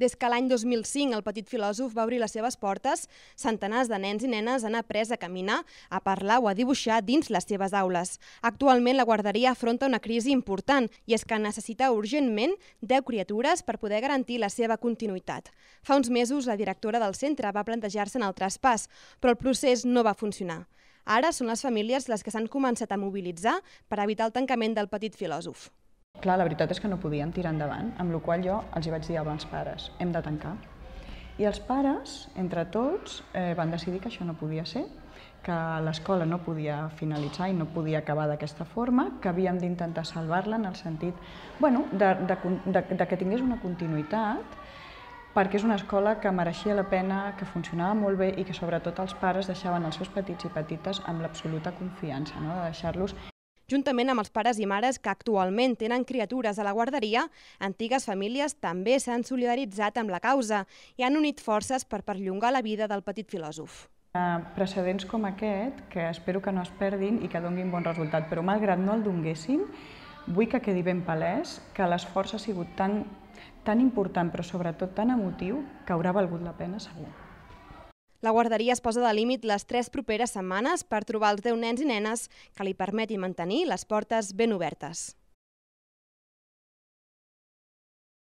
Des que l'any 2005 el petit filòsof va obrir les seves portes, centenars de nens i nenes han après a caminar, a parlar o a dibuixar dins les seves aules. Actualment la guarderia afronta una crisi important i és que necessita urgentment 10 criatures per poder garantir la seva continuïtat. Fa uns mesos la directora del centre va plantejar-se en el traspàs, però el procés no va funcionar. Ara són les famílies les que s'han començat a mobilitzar per evitar el tancament del petit filòsof. Clar, la veritat és que no podíem tirar endavant, amb la qual jo els hi vaig dir als pares, hem de tancar. I els pares, entre tots, eh, van decidir que això no podia ser, que l'escola no podia finalitzar i no podia acabar d'aquesta forma, que havíem d'intentar salvar-la en el sentit bueno, de, de, de, de que tingués una continuïtat, perquè és una escola que mereixia la pena, que funcionava molt bé i que sobretot els pares deixaven els seus petits i petites amb l'absoluta confiança, no? de deixar-los Juntament amb els pares i mares que actualment tenen criatures a la guarderia, antigues famílies també s'han solidaritzat amb la causa i han unit forces per perllongar la vida del petit filòsof. Eh, precedents com aquest, que espero que no es perdin i que donguin bon resultat, però malgrat no el donguessin, vull que quedi ben palès que l'esforç ha sigut tan, tan important, però sobretot tan emotiu, que haurà valgut la pena segur. La guarderia es posa de límit les tres properes setmanes per trobar els 10 nens i nenes que li permeti mantenir les portes ben obertes.